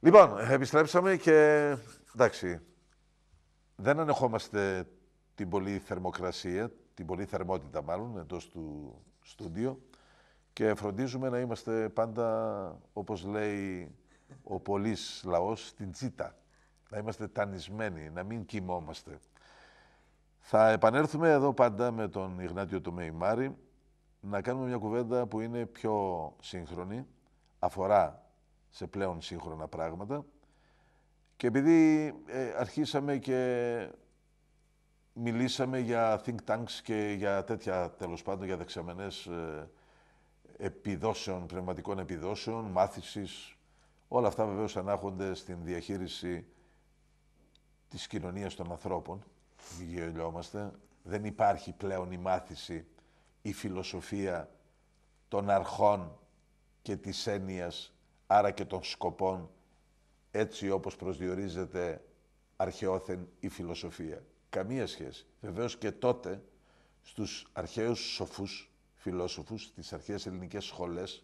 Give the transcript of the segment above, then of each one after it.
Λοιπόν, επιστρέψαμε και εντάξει, δεν ανεχόμαστε την πολλή θερμοκρασία, την πολύ θερμότητα μάλλον εντός του στούντιο και φροντίζουμε να είμαστε πάντα, όπως λέει ο πολύς λαός, στην τσίτα. Να είμαστε τανισμένοι, να μην κοιμόμαστε. Θα επανέλθουμε εδώ πάντα με τον Ιγνάτιο Τομέη Μάρη, να κάνουμε μια κουβέντα που είναι πιο σύγχρονη, αφορά σε πλέον σύγχρονα πράγματα και επειδή ε, αρχίσαμε και μιλήσαμε για think tanks και για τέτοια τέλος πάντων, για δεξαμενές ε, επιδόσεων, πνευματικών επιδόσεων, μάθησης, όλα αυτά βεβαίως ανάγονται στην διαχείριση της κοινωνίας των ανθρώπων, γελιόμαστε. Δεν υπάρχει πλέον η μάθηση η φιλοσοφία των αρχών και της έννοιας, άρα και των σκοπών, έτσι όπως προσδιορίζεται αρχαιόθεν η φιλοσοφία. Καμία σχέση. Βεβαίως και τότε στους αρχαίους σοφούς φιλόσοφους, στις αρχαίες ελληνικές σχολές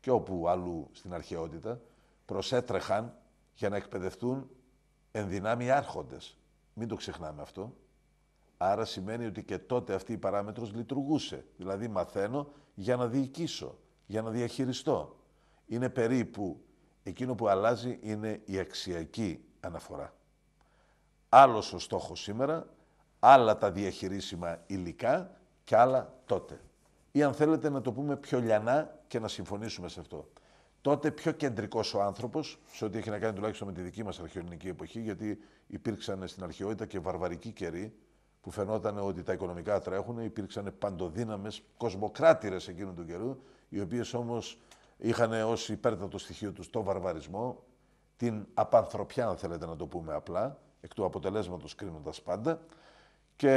και όπου αλλού στην αρχαιότητα, προσέτρεχαν για να εκπαιδευτούν δυνάμει άρχοντες. Μην το ξεχνάμε αυτό. Άρα σημαίνει ότι και τότε αυτή η παράμετρος λειτουργούσε. Δηλαδή μαθαίνω για να διοικήσω, για να διαχειριστώ. Είναι περίπου, εκείνο που αλλάζει είναι η αξιακή αναφορά. Άλλος ο στόχος σήμερα, άλλα τα διαχειρίσιμα υλικά και άλλα τότε. Ή αν θέλετε να το πούμε πιο λιανά και να συμφωνήσουμε σε αυτό. Τότε πιο κεντρικός ο άνθρωπος, σε ό,τι έχει να κάνει τουλάχιστον με τη δική μας αρχαιολινική εποχή, γιατί υπήρξαν στην αρχαιότητα και βαρβαρικοί καιροί, που φαινόταν ότι τα οικονομικά τρέχουν, υπήρξαν παντοδύναμες κοσμοκράτηρες εκείνου του καιρού, οι οποίες όμως είχαν ως υπέρτατο στοιχείο τους το βαρβαρισμό, την απανθρωπιά, αν θέλετε να το πούμε απλά, εκ του αποτελέσματος κρίνοντας πάντα. Και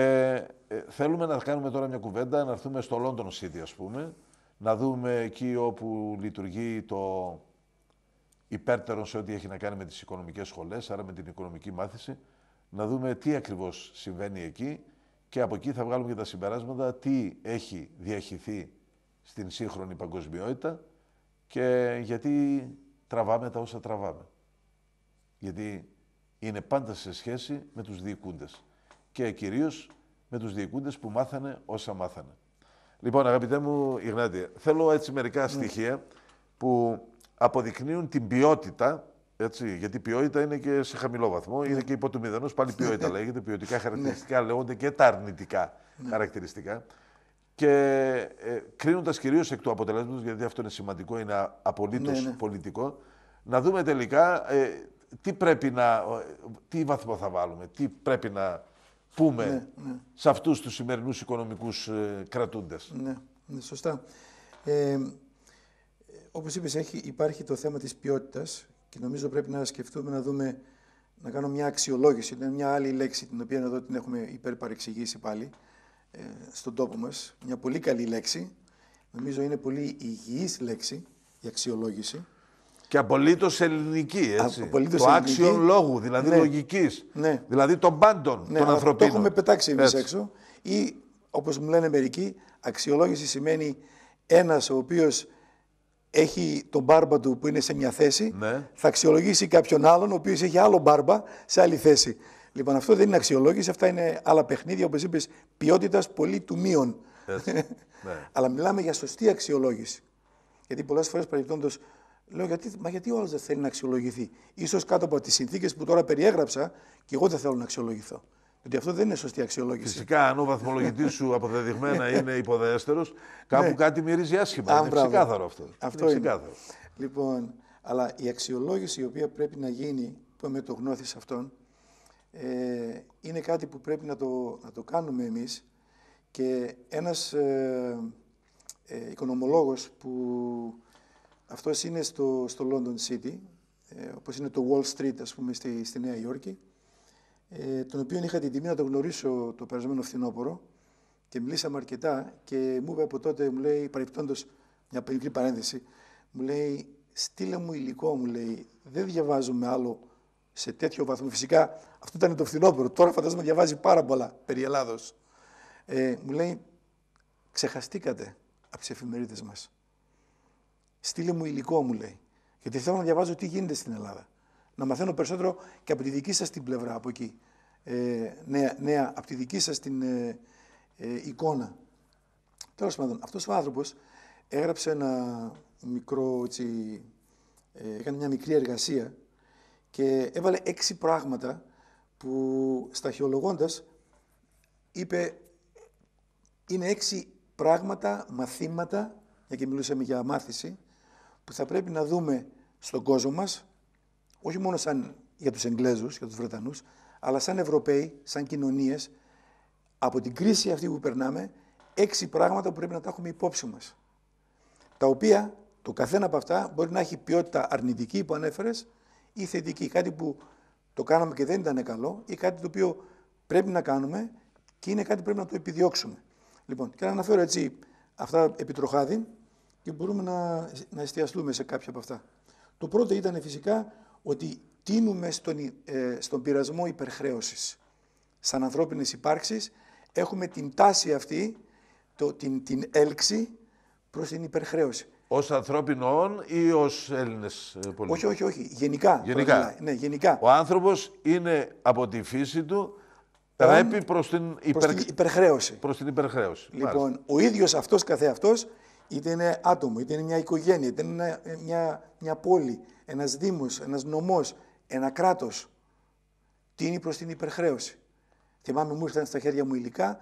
ε, θέλουμε να κάνουμε τώρα μια κουβέντα, να έρθουμε στο London City, ας πούμε, να δούμε εκεί όπου λειτουργεί το υπέρτερο σε ό,τι έχει να κάνει με τις οικονομικές σχολές, άρα με την οικονομική μάθηση, να δούμε τι ακριβώς συμβαίνει εκεί και από εκεί θα βγάλουμε και τα συμπεράσματα τι έχει διαχυθεί στην σύγχρονη παγκοσμιότητα και γιατί τραβάμε τα όσα τραβάμε. Γιατί είναι πάντα σε σχέση με τους διοικούντες και κυρίως με τους διοικούντες που μάθανε όσα μάθανε. Λοιπόν, αγαπητέ μου Ιγνάτη, θέλω έτσι μερικά ναι. στοιχεία που αποδεικνύουν την ποιότητα έτσι, γιατί ποιότητα είναι και σε χαμηλό βαθμό. Είναι και υπό του μηδενό πάλι ναι. ποιότητα λέγεται. Ποιοτικά ναι. χαρακτηριστικά λέγονται και τα αρνητικά ναι. χαρακτηριστικά. Και ε, κρίνοντας κυρίως εκ του αποτελέσματος, γιατί αυτό είναι σημαντικό, είναι απολύτως πολιτικό, να δούμε τελικά ε, τι πρέπει να. Ε, τι βαθμό θα βάλουμε, τι πρέπει να πούμε σε αυτούς τους σημερινούς οικονομικούς ε, κρατούντες. Ναι, ναι, σωστά. Ε, ε Όπως είπες, υπάρχει το θέμα της ποιότητας και νομίζω πρέπει να σκεφτούμε να δούμε, να κάνουμε μια αξιολόγηση. Είναι μια άλλη λέξη την οποία εδώ την έχουμε υπερπαρεξηγήσει πάλι ε, στον τόπο μας. Μια πολύ καλή λέξη. Νομίζω είναι πολύ υγιής λέξη η αξιολόγηση. Και απολύτως ελληνική. Έτσι. Απολύτως το άξιον λόγου, δηλαδή ναι. λογικής. Ναι. Δηλαδή των πάντων ναι, των ανθρωπίνων. Το έχουμε πετάξει εμείς έξω. Ή όπως μου λένε μερικοί, αξιολόγηση σημαίνει ένας ο οποίος έχει τον μπάρμπα του που είναι σε μια θέση, ναι. θα αξιολογήσει κάποιον άλλον ο οποίος έχει άλλο μπάρμπα σε άλλη θέση. Λοιπόν, αυτό δεν είναι αξιολόγηση, αυτά είναι άλλα παιχνίδια, όπως είπες, ποιότητας πολύ του μείον. ναι. Αλλά μιλάμε για σωστή αξιολόγηση. Γιατί πολλές φορές παρεμπιπτόντως λέω, γιατί, μα γιατί ο δεν θέλει να αξιολογηθεί. σω κάτω από τις συνθήκες που τώρα περιέγραψα, και εγώ δεν θέλω να αξιολογηθώ. Ότι αυτό δεν είναι σωστή αξιολόγηση. Φυσικά, αν ο βαθμολογητής σου αποδεδειγμένα ναι. είναι υποδέστερος, κάπου ναι. κάτι μυρίζει άσχημα. Α, είναι μπράβο. ξεκάθαρο αυτό. Αυτό είναι. είναι. Λοιπόν, αλλά η αξιολόγηση η οποία πρέπει να γίνει που με το γνώθι αυτόν ε, είναι κάτι που πρέπει να το, να το κάνουμε εμείς και ένας ε, ε, οικονομολόγος που αυτός είναι στο, στο London City, ε, όπως είναι το Wall Street ας πούμε στη, στη Νέα Υόρκη, ε, τον οποίο είχα την τιμή να τον γνωρίσω το περασμένο φθινόπωρο και μιλήσαμε αρκετά και μου είπε από τότε, μου λέει, παρεπιπτόντως μια μικρή παρένθεση, μου λέει, στείλε μου υλικό, μου λέει, δεν διαβάζουμε άλλο σε τέτοιο βαθμό. Φυσικά αυτό ήταν το φθινόπωρο, τώρα φαντάζομαι διαβάζει πάρα πολλά περί Ελλάδος. Ε, μου λέει, ξεχαστήκατε από τις εφημερίδες μας. Στείλε μου υλικό, μου λέει, γιατί θέλω να διαβάζω τι γίνεται στην Ελλάδα να μαθαίνω περισσότερο και από τη δική σας την πλευρά, από εκεί. Ε, νέα, νέα, από τη δική σας την ε, ε, εικόνα. Τέλος πάντων, αυτός ο άνθρωπος έγραψε ένα μικρό, έτσι, ε, έκανε μια μικρή εργασία και έβαλε έξι πράγματα που σταχυολογώντας είπε είναι έξι πράγματα, μαθήματα, για μιλούσαμε για μάθηση, που θα πρέπει να δούμε στον κόσμο μας, όχι μόνο σαν για τους Εγγλέζους, για τους Βρετανούς, αλλά σαν Ευρωπαίοι, σαν κοινωνίες, από την κρίση αυτή που περνάμε, έξι πράγματα που πρέπει να τα έχουμε υπόψη μας. Τα οποία, το καθένα από αυτά, μπορεί να έχει ποιότητα αρνητική που ανέφερες ή θετική. Κάτι που το κάναμε και δεν ήταν καλό ή κάτι το οποίο πρέπει να κάνουμε και είναι κάτι που πρέπει να το επιδιώξουμε. Λοιπόν, και να αναφέρω έτσι αυτά επιτροχάδι και μπορούμε να, να εστιαστούμε σε κάποια από αυτά. Το πρώτο ήταν φυσικά ότι τίνουμε στον, ε, στον πειρασμό υπερχρέωσης. Σαν ανθρώπινες υπάρξεις έχουμε την τάση αυτή, το, την, την έλξη προς την υπερχρέωση. Ως ανθρώπινων ή ως Έλληνες ε, Όχι, όχι, όχι. Γενικά. γενικά. ναι, γενικά. Ο άνθρωπος είναι από τη φύση του πρέπει προς την, την υπερχρέωση. Προς την υπερχρέωση. Λοιπόν, ο ίδιος αυτός καθεαυτός, είτε είναι άτομο, είτε είναι μια οικογένεια, είτε είναι μια, μια, πόλη, ένας δήμος, ένας νομός, ένα κράτος, τίνει προς την υπερχρέωση. Θυμάμαι μου ήρθαν στα χέρια μου υλικά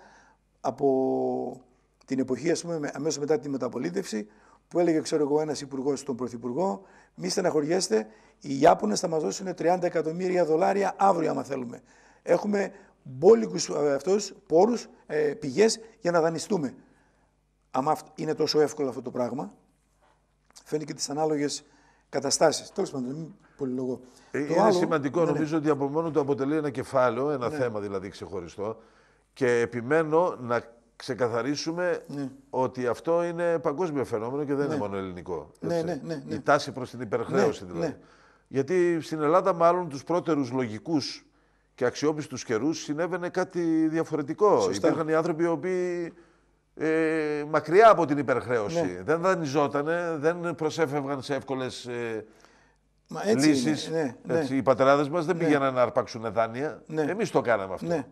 από την εποχή, ας πούμε, αμέσως μετά τη μεταπολίτευση, που έλεγε, ξέρω εγώ, ένας υπουργός στον Πρωθυπουργό, μη στεναχωριέστε, οι Ιάπωνες θα μας δώσουν 30 εκατομμύρια δολάρια αύριο, άμα θέλουμε. Έχουμε μπόλικους ε, αυτούς πόρους, ε, πηγές για να δανειστούμε άμα είναι τόσο εύκολο αυτό το πράγμα, Φαίνεται και τις ανάλογες καταστάσεις. Τέλος πάντων, μην είναι Ε, το είναι σημαντικό, ναι, ναι. νομίζω ότι από μόνο του αποτελεί ένα κεφάλαιο, ένα ναι. θέμα δηλαδή ξεχωριστό. Και επιμένω να ξεκαθαρίσουμε ότι αυτό είναι παγκόσμιο φαινόμενο και δεν είναι μόνο ελληνικό. Έτσι. Ναι, ναι, ναι, Η τάση προς την υπερχρέωση δηλαδή. Γιατί στην Ελλάδα, μάλλον τους πρώτερους λογικούς και αξιόπιστους καιρούς συνέβαινε κάτι διαφορετικό. Σωστά. Υπήρχαν οι άνθρωποι οι οποίοι ε, μακριά από την υπερχρέωση. Ναι. Δεν δανειζότανε, δεν προσέφευγαν σε εύκολες ε, λύσεις. Ναι, ναι. Οι πατεράδες μας δεν ναι. πήγαιναν να αρπάξουν δάνεια. Ναι. Εμείς το κάναμε αυτό. Ναι.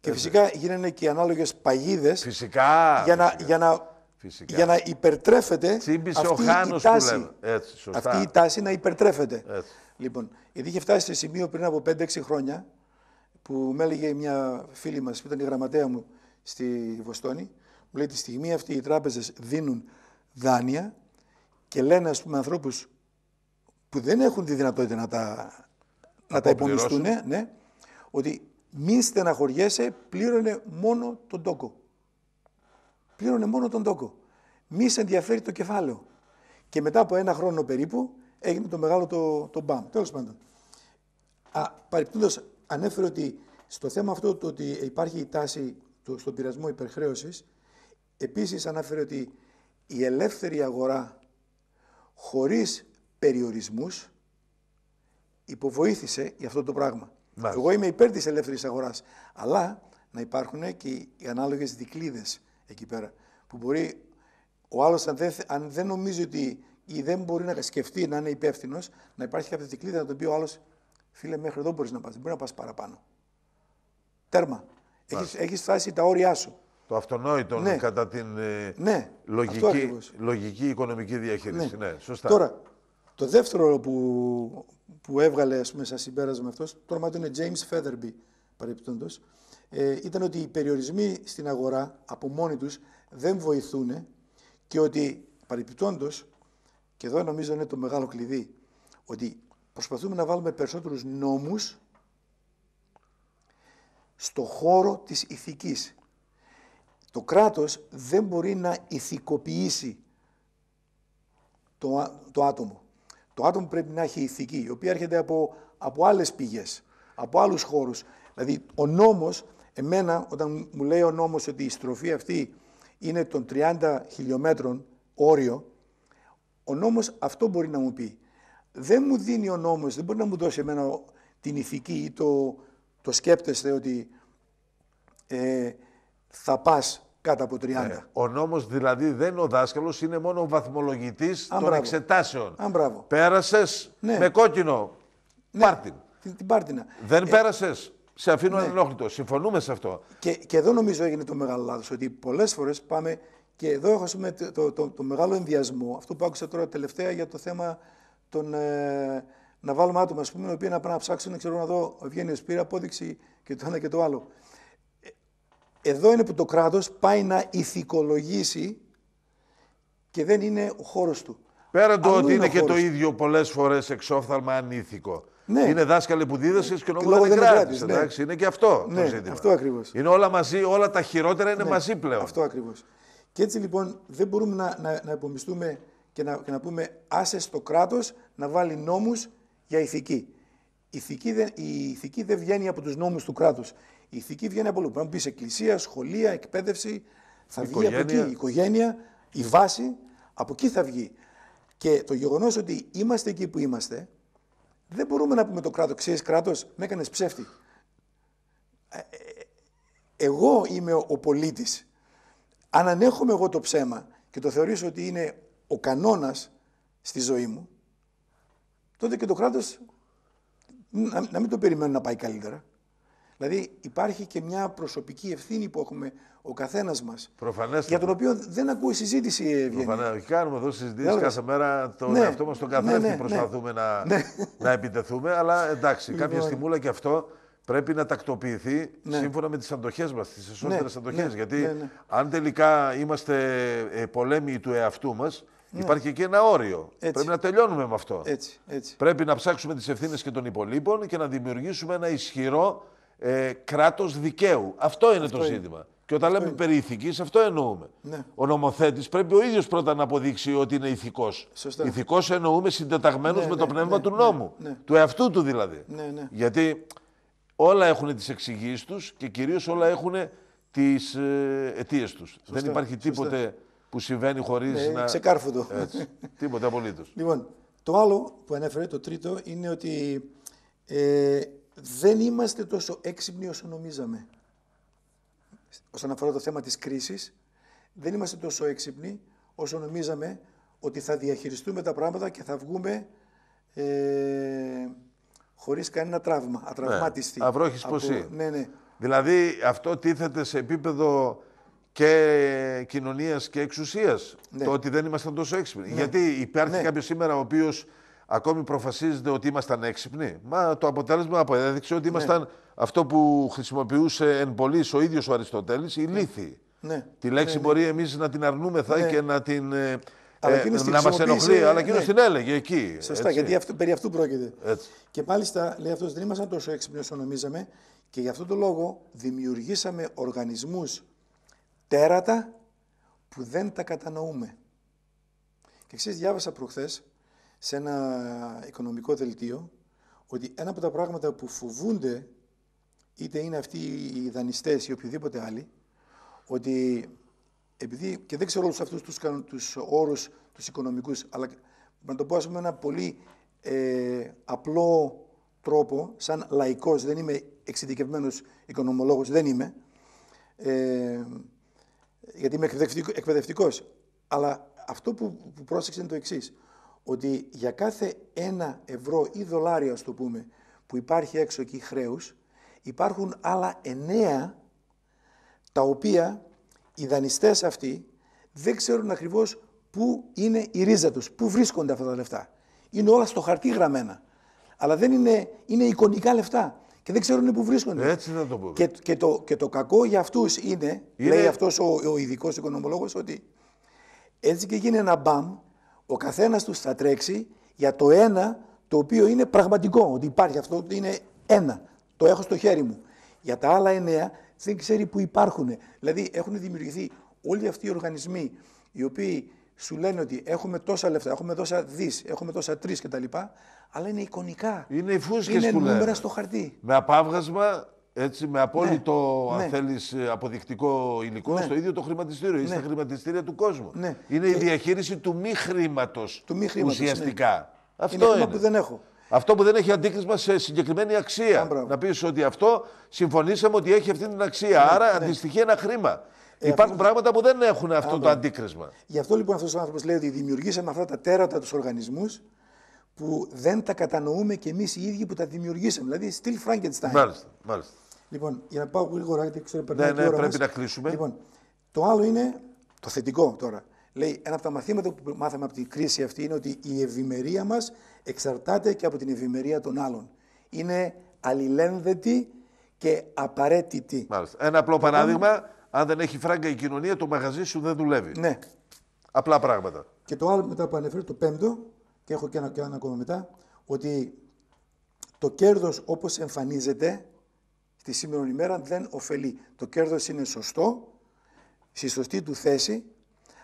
Και φυσικά γίνανε και ανάλογες παγίδες. Φυσικά. Για να, φυσικά. Για να Φυσικά. Για να υπερτρέφεται Τσίμπησε ο Χάνος που λέμε. Έτσι, σωστά. αυτή η τάση να υπερτρέφεται. Έτσι. Λοιπόν, γιατί είχε φτάσει σε σημείο πριν από 5-6 χρόνια που με έλεγε μια φίλη μας που ήταν η γραμματέα μου στη Βοστόνη Λέει τη στιγμή αυτή οι τράπεζες δίνουν δάνεια και λένε ας πούμε ανθρώπους που δεν έχουν τη δυνατότητα να τα, να τα υπομισθούν, ναι, ότι μην στεναχωριέσαι, πλήρωνε μόνο τον τόκο. Πλήρωνε μόνο τον τόκο. Μη σε ενδιαφέρει το κεφάλαιο. Και μετά από ένα χρόνο περίπου έγινε το μεγάλο το, το μπαμ. Τέλος πάντων. Παρεπιπτόντως ανέφερε ότι στο θέμα αυτό το ότι υπάρχει η τάση στον πειρασμό υπερχρέωσης. Επίσης ανάφερε ότι η ελεύθερη αγορά χωρίς περιορισμούς υποβοήθησε για αυτό το πράγμα. Εγώ είμαι υπέρ της ελεύθερης αγοράς, αλλά να υπάρχουν και οι ανάλογες δικλίδες εκεί πέρα, που μπορεί ο άλλος αν δεν, νομίζει ότι ή δεν μπορεί να σκεφτεί να είναι υπεύθυνος, να υπάρχει κάποια δικλίδα να τον πει ο άλλος φίλε μέχρι εδώ μπορείς να πας, δεν μπορεί να πας παραπάνω. Τέρμα. Έχεις, έχεις φτάσει τα όρια σου. Το αυτονόητο ναι. κατά την ε, ναι. λογική, λογική οικονομική διαχείριση. Ναι. ναι. σωστά. Τώρα, το δεύτερο που, που έβγαλε ας πούμε, σαν συμπέρασμα αυτός, το όνομα του είναι James Featherby παρεπιπτόντω, ε, ήταν ότι οι περιορισμοί στην αγορά από μόνοι τους δεν βοηθούν και ότι παρεπιπτόντω, και εδώ νομίζω είναι το μεγάλο κλειδί, ότι προσπαθούμε να βάλουμε περισσότερους νόμους στον χώρο της ηθικής. Το κράτος δεν μπορεί να ηθικοποιήσει το, το άτομο. Το άτομο πρέπει να έχει ηθική, η οποία έρχεται από, από άλλες πηγές, από άλλους χώρους. Δηλαδή, ο νόμος, εμένα, όταν μου λέει ο νόμος ότι η στροφή αυτή είναι των 30 χιλιόμετρων όριο, ο νόμος αυτό μπορεί να μου πει. Δεν μου δίνει ο νόμος, δεν μπορεί να μου δώσει εμένα την ηθική ή το, το σκέπτεστε ότι ε, θα πας κάτω από 30. Ε, ο νόμος δηλαδή δεν είναι ο δάσκαλος, είναι μόνο ο βαθμολογητής των εξετάσεων. Αν μπράβο. Πέρασες ναι. με κόκκινο. Ναι. Πάρτιν. Την, την πάρτινα. Δεν ε, πέρασες. Σε αφήνω ναι. ανενόχλητο. Συμφωνούμε σε αυτό. Και, και εδώ νομίζω έγινε το μεγάλο λάθος. Ότι πολλές φορές πάμε. Και εδώ έχω το, το, το, μεγάλο ενδιασμό. Αυτό που άκουσα τώρα τελευταία για το θέμα των. Ε, να βάλουμε άτομα, ας πούμε, οι οποίοι να πάνε να ψάξουν, ξέρω να δω, βγαίνει πήρε απόδειξη και το ένα και το άλλο. Εδώ είναι που το κράτος πάει να ηθικολογήσει και δεν είναι ο χώρος του. Πέραν το ότι είναι, και το ίδιο πολλές φορές εξόφθαλμα ανήθικο. Ναι. Είναι δάσκαλοι που δίδασκε και νόμο δεν κράτησε. Ναι. είναι και αυτό το ναι, ζήτημα. Αυτό ακριβώς. Είναι όλα μαζί, όλα τα χειρότερα είναι ναι, μαζί πλέον. Αυτό ακριβώς. Και έτσι λοιπόν δεν μπορούμε να, να, να υπομιστούμε και να, και να πούμε άσε στο κράτος να βάλει νόμους για ηθική ηθική δεν, η ηθική δεν βγαίνει από τους νόμους του κράτους. Η ηθική βγαίνει από όλου. Πρέπει να εκκλησία, σχολεία, εκπαίδευση, θα βγει από εκεί η οικογένεια, η βάση, από εκεί θα βγει. Και το γεγονός ότι είμαστε εκεί που είμαστε, δεν μπορούμε να πούμε το κράτος. Ξέρεις, κράτος, με έκανες ψεύτη. Ε, ε, εγώ είμαι ο πολίτης. Αν ανέχομαι εγώ το ψέμα και το θεωρήσω ότι είναι ο κανόνας στη ζωή μου, τότε και το κράτος να, να μην το περιμένουν να πάει καλύτερα. Δηλαδή υπάρχει και μια προσωπική ευθύνη που έχουμε ο καθένας μας. Για τον οποίο δεν ακούει συζήτηση, Ευγέννη. Προφανώς, Κάνουμε εδώ συζητήσεις κάθε μέρα τον ναι. εαυτό μας τον ναι, καθένα ναι, προσπαθούμε να, ναι. να επιτεθούμε. Αλλά εντάξει, λοιπόν. κάποια στιγμούλα και αυτό πρέπει να τακτοποιηθεί ναι. σύμφωνα με τις αντοχές μας, τις εσωτερικές ναι, αντοχές. γιατί αν τελικά είμαστε ε, πολέμοι του εαυτού μας, ναι. Υπάρχει και ένα όριο. Έτσι. Πρέπει να τελειώνουμε με αυτό. Έτσι, έτσι. Πρέπει να ψάξουμε τις ευθύνες και των υπολείπων και να δημιουργήσουμε ένα ισχυρό ε, κράτος δικαίου. Αυτό είναι το είναι. ζήτημα. Και όταν λέμε περί ηθικής, αυτό εννοούμε. Ναι. Ο νομοθέτης πρέπει ο ίδιος πρώτα να αποδείξει ότι είναι ηθικός. Ηθικός εννοούμε συντεταγμένος ναι, με ναι, το πνεύμα του νόμου. Του εαυτού του δηλαδή. Γιατί όλα έχουν τις εξηγήσεις τους και κυρίως όλα έχουν τις ε, αιτίες τους. Δεν υπάρχει τίποτε που συμβαίνει χωρίς ε, να. Ξεκάρφωτο. Έτσι. Τίποτα απολύτως. Λοιπόν, το άλλο που ανέφερε, το τρίτο, είναι ότι ε, δεν είμαστε τόσο έξυπνοι όσο νομίζαμε. Όσον αφορά το θέμα της κρίσης, δεν είμαστε τόσο έξυπνοι όσο νομίζαμε ότι θα διαχειριστούμε τα πράγματα και θα βγούμε ε, χωρίς κανένα τραύμα, ναι. ατραυμάτιστη. Ναι, αυρόχης Ναι, ναι. Δηλαδή αυτό τίθεται σε επίπεδο και κοινωνίας και εξουσίας. Ναι. Το ότι δεν ήμασταν τόσο έξυπνοι. Ναι. Γιατί υπάρχει ναι. κάποιος σήμερα ο οποίος ακόμη προφασίζεται ότι ήμασταν έξυπνοι. Μα το αποτέλεσμα αποέδειξε ότι ναι. ήμασταν αυτό που χρησιμοποιούσε εν πωλή ο ίδιος ο Αριστοτέλης, η ναι. λύθη. Ναι. Τη λέξη μπορεί εμείς να την αρνούμεθα και να την. Ε, αλλά ε, να μας ενοχλεί, αλλά εκείνος την έλεγε εκεί. Σωστά, έτσι. γιατί αυτού, περί αυτού πρόκειται. Έτσι. Και μάλιστα λέει αυτός δεν ήμασταν τόσο έξυπνοι όσο νομίζαμε και γι' αυτόν τον λόγο δημιουργήσαμε οργανισμούς τέρατα που δεν τα κατανοούμε. Και ξέρεις, διάβασα προχθές σε ένα οικονομικό δελτίο ότι ένα από τα πράγματα που φοβούνται είτε είναι αυτοί οι δανειστές ή οποιοδήποτε άλλοι, ότι επειδή, και δεν ξέρω όλους αυτούς τους, τους όρους τους οικονομικούς, αλλά να το πω ας πούμε ένα πολύ ε, απλό τρόπο, σαν λαϊκός, δεν είμαι εξειδικευμένος οικονομολόγος, δεν είμαι, ε, γιατί είμαι εκπαιδευτικός. Αλλά αυτό που, που πρόσεξε είναι το εξής. Ότι για κάθε ένα ευρώ ή δολάριο, ας το πούμε, που υπάρχει έξω εκεί χρέους, υπάρχουν άλλα εννέα τα οποία οι δανειστές αυτοί δεν ξέρουν ακριβώς πού είναι η ρίζα τους, πού βρίσκονται αυτά τα λεφτά. Είναι όλα στο χαρτί γραμμένα. Αλλά δεν είναι, είναι εικονικά λεφτά και δεν ξέρουν πού βρίσκονται. Έτσι θα το πω. Και, και, το, και το κακό για αυτούς είναι, είναι, λέει αυτός ο, ο ειδικός οικονομολόγος, ότι έτσι και γίνει ένα μπαμ, ο καθένας τους θα τρέξει για το ένα το οποίο είναι πραγματικό, ότι υπάρχει αυτό, ότι είναι ένα. Το έχω στο χέρι μου. Για τα άλλα εννέα δεν ξέρει που υπάρχουν. Δηλαδή έχουν δημιουργηθεί όλοι αυτοί οι οργανισμοί οι οποίοι σου λένε ότι έχουμε τόσα λεφτά, έχουμε τόσα δις, έχουμε τόσα τρεις κτλ αλλά είναι εικονικά. Είναι οι φούσκες που λένε. Είναι στο χαρτί. Με απάβγασμα, έτσι, με απόλυτο, ναι. αν ναι. θέλεις, ε, αποδεικτικό υλικό ναι. στο ίδιο το χρηματιστήριο ή στα ναι. χρηματιστήρια του κόσμου. Είναι η ε, διαχείριση του μη χρήματος ουσιαστικά. Αυτό είναι. που δεν έχω. Αυτό που δεν έχει αντίκρισμα σε συγκεκριμένη αξία. να πεις ότι αυτό συμφωνήσαμε ότι έχει αυτή την αξία. Άρα ναι. αντιστοιχεί ένα χρήμα. Ε, Υπάρχουν πράγματα που δεν έχουν αυτό το αντίκρισμα. Γι' αυτό λοιπόν αυτός ο άνθρωπος λέει ότι δημιουργήσαμε αυτά τα τέρατα τους οργανισμούς που δεν τα κατανοούμε και εμείς οι ίδιοι που τα δημιουργήσαμε. Δηλαδή, στυλ Frankenstein. Μάλιστα, μάλιστα. Λοιπόν, για να πάω γρήγορα, γιατί ξέρω περνάει ναι, ναι, πρέπει να κλείσουμε. Λοιπόν, το άλλο είναι το θετικό τώρα. Λέει, ένα από τα μαθήματα που μάθαμε από την κρίση αυτή είναι ότι η ευημερία μας εξαρτάται και από την ευημερία των άλλων. Είναι αλληλένδετη και απαραίτητη. Μάλιστα. Ένα απλό παράδειγμα, αν δεν έχει φράγκα η κοινωνία, το μαγαζί σου δεν δουλεύει. Ναι. Απλά πράγματα. Και το άλλο μετά που ανέφερε, το πέμπτο, και έχω και ένα, και ένα ακόμα μετά, ότι το κέρδος όπως εμφανίζεται στη σήμερα ημέρα δεν ωφελεί. Το κέρδος είναι σωστό, στη σωστή του θέση,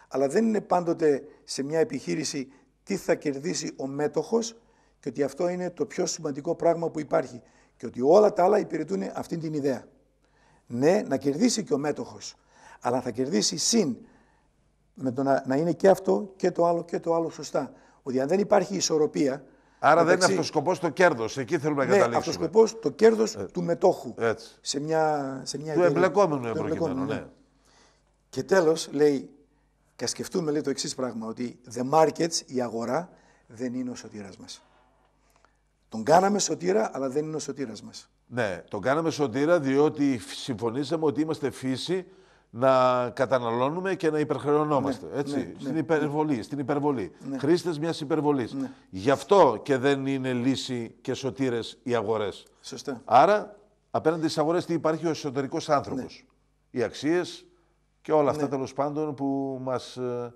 αλλά δεν είναι πάντοτε σε μια επιχείρηση τι θα κερδίσει ο μέτοχος και ότι αυτό είναι το πιο σημαντικό πράγμα που υπάρχει και ότι όλα τα άλλα υπηρετούν αυτήν την ιδέα. Ναι, να κερδίσει και ο μέτοχος, αλλά θα κερδίσει συν με το να, να είναι και αυτό και το άλλο και το άλλο σωστά ότι αν δεν υπάρχει ισορροπία. Άρα δεν είναι αυτό σκοπό το κέρδος. Εκεί θέλουμε να ναι, καταλήξουμε. Αυτό σκοπό το κέρδος ε, του μετόχου. Έτσι. Σε μια, σε μια του εμπλεκόμενου εμπλεκόμενου. Ναι. ναι. Και τέλος λέει, και ας σκεφτούμε λέει, το εξής πράγμα, ότι the markets, η αγορά, δεν είναι ο σωτήρας μας. Τον κάναμε σωτήρα, αλλά δεν είναι ο σωτήρας μας. Ναι, τον κάναμε σωτήρα διότι συμφωνήσαμε ότι είμαστε φύση να καταναλώνουμε και να υπερχρεωνόμαστε. Ναι, έτσι, ναι, στην, ναι. υπερβολή, στην υπερβολή. Ναι. Χρήστες μιας υπερβολής. Γι' αυτό και δεν είναι λύση και σωτήρες οι αγορές. Σωστά. Άρα, απέναντι στις αγορές, τι υπάρχει ο εσωτερικός άνθρωπος. Οι αξίες και όλα αυτά τέλος πάντων που μας ε,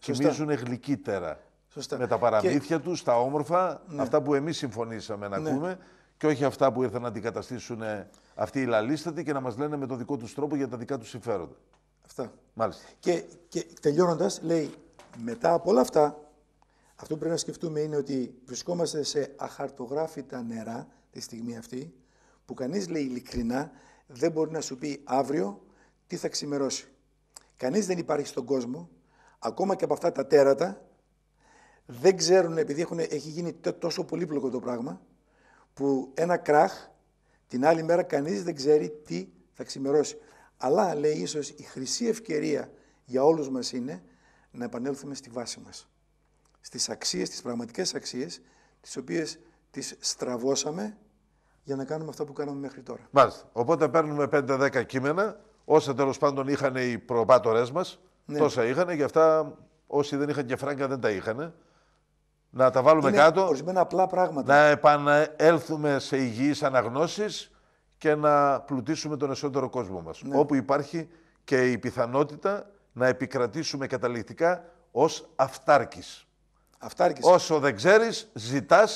θυμίζουν γλυκύτερα. Σωστά. Με τα παραμύθια και... τους, τα όμορφα, αυτά που εμείς συμφωνήσαμε να ακούμε και όχι αυτά που ήρθαν να αντικαταστήσουν ε, αυτοί οι λαλίστατοι και να μας λένε με το δικό τους τρόπο για τα δικά τους συμφέροντα. Αυτά. Μάλιστα. Και, και τελειώνοντας, λέει μετά από όλα αυτά, αυτό που πρέπει να σκεφτούμε είναι ότι βρισκόμαστε σε αχαρτογράφητα νερά τη στιγμή αυτή, που κανείς λέει ειλικρινά δεν μπορεί να σου πει αύριο τι θα ξημερώσει. Κανείς δεν υπάρχει στον κόσμο, ακόμα και από αυτά τα τέρατα, δεν ξέρουν επειδή έχει γίνει τόσο πολύπλοκο το πράγμα, που ένα κράχ την άλλη μέρα κανείς δεν ξέρει τι θα ξημερώσει. Αλλά λέει ίσως η χρυσή ευκαιρία για όλους μας είναι να επανέλθουμε στη βάση μας. Στις αξίες, τις πραγματικές αξίες, τις οποίες τις στραβώσαμε για να κάνουμε αυτά που κάναμε μέχρι τώρα. Μάλιστα. Οπότε παίρνουμε 5-10 κείμενα, όσα τέλος πάντων είχαν οι προπάτορές μας, ναι. τόσα είχαν, γι' αυτά όσοι δεν είχαν και φράγκα δεν τα είχαν να τα βάλουμε κάτω. απλά πράγματα. Να επανέλθουμε σε υγιείς αναγνώσεις και να πλουτίσουμε τον εσωτερικό κόσμο μας. Ναι. Όπου υπάρχει και η πιθανότητα να επικρατήσουμε καταληκτικά ως αυτάρκης. Αυτάρκης. Όσο δεν ξέρεις, ζητάς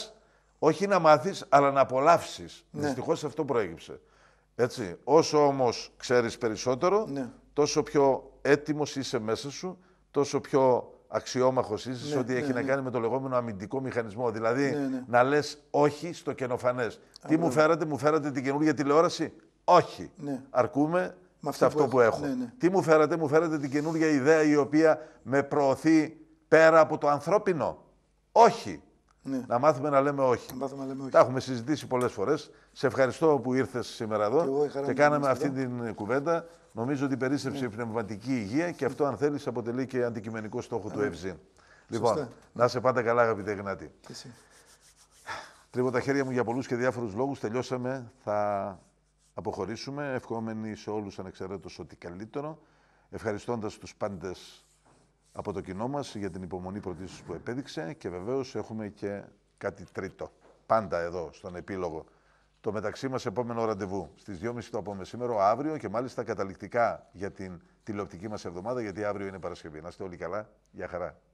όχι να μάθεις, αλλά να απολαύσεις. Ναι. Δυστυχώς αυτό προέγυψε. Έτσι. Όσο όμως ξέρεις περισσότερο, ναι. τόσο πιο έτοιμος είσαι μέσα σου, τόσο πιο αξιόμαχος είσαι, ναι, ότι ναι, έχει να ναι. κάνει με το λεγόμενο αμυντικό μηχανισμό. Δηλαδή ναι, να λες όχι στο καινοφανές. Τι μου φέρατε, μου φέρατε την καινούργια τηλεόραση. Όχι. Αρκούμε με σε αυτό που έχω. Τι μου φέρατε, μου φέρατε την καινούργια ιδέα η οποία με προωθεί πέρα από το ανθρώπινο. Όχι. Να μάθουμε να λέμε όχι. Να να λέμε όχι. Τα έχουμε συζητήσει πολλές φορές. Σε ευχαριστώ που ήρθες σήμερα εδώ και, εγώ, κάναμε αυτή την κουβέντα. Νομίζω ότι η ναι. πνευματική υγεία και αυτό, αν θέλεις, αποτελεί και αντικειμενικό στόχο του Ευζή. Ναι. Λοιπόν, να είσαι πάντα καλά, αγαπητέ Γνάτη. Τρίβω τα χέρια μου για πολλούς και διάφορους λόγους. Τελειώσαμε. Θα αποχωρήσουμε. Ευχόμενοι σε όλους ανεξαρτήτως ότι καλύτερο. Ευχαριστώντας τους πάντες από το κοινό μας για την υπομονή πρωτίστως που επέδειξε και βεβαίως έχουμε και κάτι τρίτο. Πάντα εδώ στον επίλογο το μεταξύ μας επόμενο ραντεβού στις 2.30 το απόγευμα σήμερα, αύριο και μάλιστα καταληκτικά για την τηλεοπτική μας εβδομάδα, γιατί αύριο είναι Παρασκευή. Να είστε όλοι καλά. Γεια χαρά.